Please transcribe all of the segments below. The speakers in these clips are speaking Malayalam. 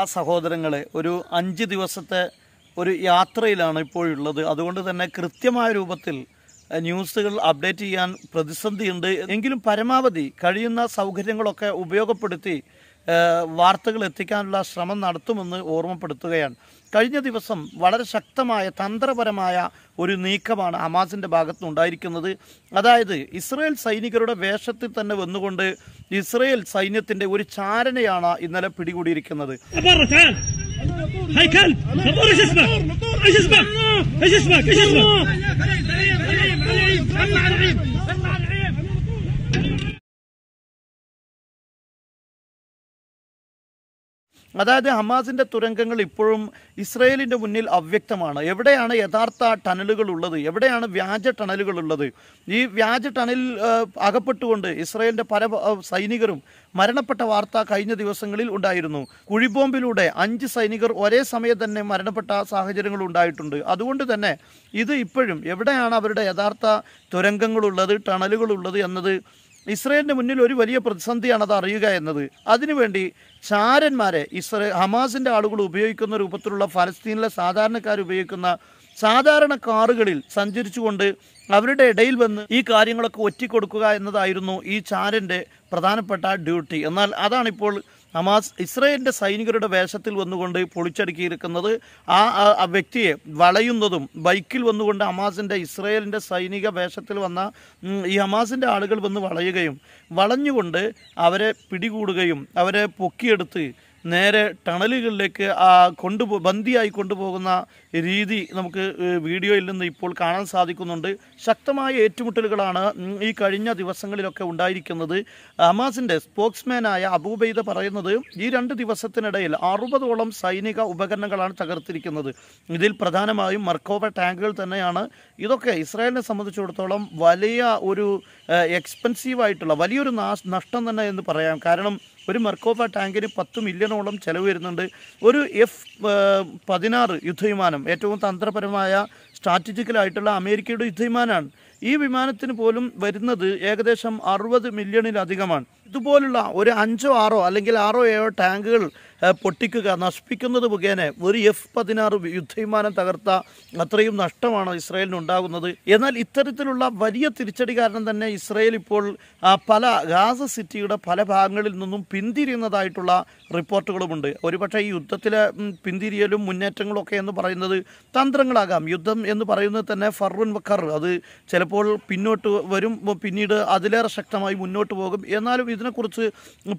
ആ സഹോദരങ്ങളെ ഒരു അഞ്ച് ദിവസത്തെ ഒരു യാത്രയിലാണ് ഇപ്പോഴുള്ളത് അതുകൊണ്ട് തന്നെ കൃത്യമായ രൂപത്തിൽ ന്യൂസുകൾ അപ്ഡേറ്റ് ചെയ്യാൻ പ്രതിസന്ധിയുണ്ട് എങ്കിലും പരമാവധി കഴിയുന്ന സൗകര്യങ്ങളൊക്കെ ഉപയോഗപ്പെടുത്തി വാർത്തകൾ എത്തിക്കാനുള്ള ശ്രമം നടത്തുമെന്ന് ഓർമ്മപ്പെടുത്തുകയാണ് കഴിഞ്ഞ ദിവസം വളരെ ശക്തമായ തന്ത്രപരമായ ഒരു നീക്കമാണ് ഹമാസിൻ്റെ ഭാഗത്തുണ്ടായിരിക്കുന്നത് അതായത് ഇസ്രയേൽ സൈനികരുടെ വേഷത്തിൽ തന്നെ വന്നുകൊണ്ട് ഇസ്രയേൽ സൈന്യത്തിൻ്റെ ഒരു ചാരനെയാണ് ഇന്നലെ പിടികൂടിയിരിക്കുന്നത് ഹൈക്കൽ അതായത് ഹമാസിൻ്റെ തുരങ്കങ്ങൾ ഇപ്പോഴും ഇസ്രയേലിൻ്റെ മുന്നിൽ അവ്യക്തമാണ് എവിടെയാണ് യഥാർത്ഥ ടണലുകൾ ഉള്ളത് എവിടെയാണ് വ്യാജ ടണലുകൾ ഉള്ളത് ഈ വ്യാജ ടണലിൽ അകപ്പെട്ടുകൊണ്ട് ഇസ്രയേലിൻ്റെ പല സൈനികരും മരണപ്പെട്ട വാർത്ത കഴിഞ്ഞ ദിവസങ്ങളിൽ ഉണ്ടായിരുന്നു കുഴിബോംബിലൂടെ അഞ്ച് സൈനികർ ഒരേ സമയം തന്നെ മരണപ്പെട്ട സാഹചര്യങ്ങൾ ഉണ്ടായിട്ടുണ്ട് അതുകൊണ്ട് തന്നെ ഇത് ഇപ്പോഴും എവിടെയാണ് അവരുടെ യഥാർത്ഥ തുരങ്കങ്ങളുള്ളത് ടണലുകളുള്ളത് എന്നത് ഇസ്രയേലിന് മുന്നിൽ ഒരു വലിയ പ്രതിസന്ധിയാണ് അത് അറിയുക എന്നത് അതിനുവേണ്ടി ചാരന്മാരെ ഇസ്രേ ഹമാസിൻ്റെ ആളുകൾ ഉപയോഗിക്കുന്ന രൂപത്തിലുള്ള ഫലസ്തീനിലെ സാധാരണക്കാർ ഉപയോഗിക്കുന്ന സാധാരണ കാറുകളിൽ സഞ്ചരിച്ചുകൊണ്ട് അവരുടെ ഇടയിൽ വന്ന് ഈ കാര്യങ്ങളൊക്കെ ഒറ്റിക്കൊടുക്കുക എന്നതായിരുന്നു ഈ ചാരൻ്റെ പ്രധാനപ്പെട്ട ഡ്യൂട്ടി എന്നാൽ അതാണിപ്പോൾ ഹമാസ് ഇസ്രയേലിൻ്റെ സൈനികരുടെ വേഷത്തിൽ വന്നുകൊണ്ട് പൊളിച്ചടുക്കിയിരിക്കുന്നത് ആ വ്യക്തിയെ വളയുന്നതും ബൈക്കിൽ വന്നുകൊണ്ട് ഹമാസിൻ്റെ ഇസ്രയേലിൻ്റെ സൈനിക വേഷത്തിൽ വന്ന ഈ ഹമാസിൻ്റെ ആളുകൾ വന്ന് വളയുകയും വളഞ്ഞുകൊണ്ട് അവരെ പിടികൂടുകയും അവരെ പൊക്കിയെടുത്ത് നേരെ ടണലുകളിലേക്ക് ആ കൊണ്ടുപോ ബന്ദിയായി കൊണ്ടുപോകുന്ന രീതി നമുക്ക് വീഡിയോയിൽ നിന്ന് ഇപ്പോൾ കാണാൻ സാധിക്കുന്നുണ്ട് ശക്തമായ ഏറ്റുമുട്ടലുകളാണ് ഈ കഴിഞ്ഞ ദിവസങ്ങളിലൊക്കെ ഉണ്ടായിരിക്കുന്നത് ഹമാസിൻ്റെ സ്പോക്സ്മാനായ അബൂബൈദ പറയുന്നത് ഈ രണ്ട് ദിവസത്തിനിടയിൽ അറുപതോളം സൈനിക ഉപകരണങ്ങളാണ് തകർത്തിരിക്കുന്നത് ഇതിൽ പ്രധാനമായും മർക്കോവ ടാങ്കുകൾ തന്നെയാണ് ഇതൊക്കെ ഇസ്രായേലിനെ സംബന്ധിച്ചിടത്തോളം വലിയ ഒരു എക്സ്പെൻസീവായിട്ടുള്ള വലിയൊരു നഷ്ടം തന്നെ എന്ന് പറയാം കാരണം ഒരു മർക്കോഫ ടാങ്കിന് പത്ത് മില്യണോളം ചിലവ് വരുന്നുണ്ട് ഒരു എഫ് പതിനാറ് യുദ്ധവിമാനം ഏറ്റവും തന്ത്രപരമായ സ്ട്രാറ്റജിക്കലായിട്ടുള്ള അമേരിക്കയുടെ യുദ്ധവിമാനമാണ് ഈ വിമാനത്തിന് പോലും വരുന്നത് ഏകദേശം അറുപത് മില്യണിലധികമാണ് ഇതുപോലുള്ള ഒരു അഞ്ചോ ആറോ അല്ലെങ്കിൽ ആറോ ഏഴോ ടാങ്കുകൾ പൊട്ടിക്കുക നശിപ്പിക്കുന്നത് മുഖേന ഒരു എഫ് പതിനാറ് യുദ്ധവിമാനം തകർത്ത അത്രയും നഷ്ടമാണ് ഇസ്രയേലിന് ഉണ്ടാകുന്നത് എന്നാൽ ഇത്തരത്തിലുള്ള വലിയ തിരിച്ചടി കാരണം തന്നെ ഇസ്രയേൽ ഇപ്പോൾ പല ഗാസ സിറ്റിയുടെ പല ഭാഗങ്ങളിൽ നിന്നും പിന്തിരിയുന്നതായിട്ടുള്ള റിപ്പോർട്ടുകളുമുണ്ട് ഒരുപക്ഷെ ഈ യുദ്ധത്തിലെ പിന്തിരിയലും മുന്നേറ്റങ്ങളൊക്കെ എന്ന് പറയുന്നത് തന്ത്രങ്ങളാകാം യുദ്ധം എന്ന് പറയുന്നത് തന്നെ ഫറുൻ ബക്കർ അത് ചിലപ്പോൾ ചിലപ്പോൾ പിന്നോട്ട് വരും പിന്നീട് അതിലേറെ ശക്തമായി മുന്നോട്ട് പോകും എന്നാലും ഇതിനെക്കുറിച്ച്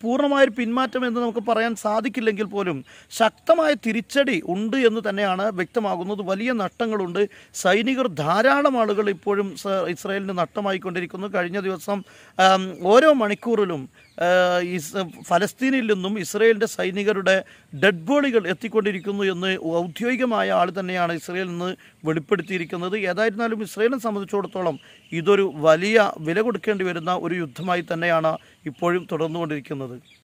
പൂർണ്ണമായൊരു പിന്മാറ്റം എന്ന് നമുക്ക് പറയാൻ സാധിക്കില്ലെങ്കിൽ പോലും ശക്തമായ തിരിച്ചടി ഉണ്ട് എന്ന് തന്നെയാണ് വ്യക്തമാകുന്നത് വലിയ നഷ്ടങ്ങളുണ്ട് സൈനികർ ധാരാളം ആളുകൾ ഇപ്പോഴും ഇസ്രയേലിന് നഷ്ടമായിക്കൊണ്ടിരിക്കുന്നു കഴിഞ്ഞ ദിവസം ഓരോ മണിക്കൂറിലും ഫലസ്തീനിൽ നിന്നും ഇസ്രയേലിൻ്റെ സൈനികരുടെ ഡെഡ് ബോഡികൾ എത്തിക്കൊണ്ടിരിക്കുന്നു എന്ന് ഔദ്യോഗികമായ ആൾ തന്നെയാണ് ഇസ്രയേലിൽ നിന്ന് വെളിപ്പെടുത്തിയിരിക്കുന്നത് ഏതായിരുന്നാലും ഇസ്രയേലിനെ സംബന്ധിച്ചിടത്തോളം ഇതൊരു വലിയ വില കൊടുക്കേണ്ടി വരുന്ന ഒരു യുദ്ധമായി തന്നെയാണ് ഇപ്പോഴും തുടർന്നുകൊണ്ടിരിക്കുന്നത്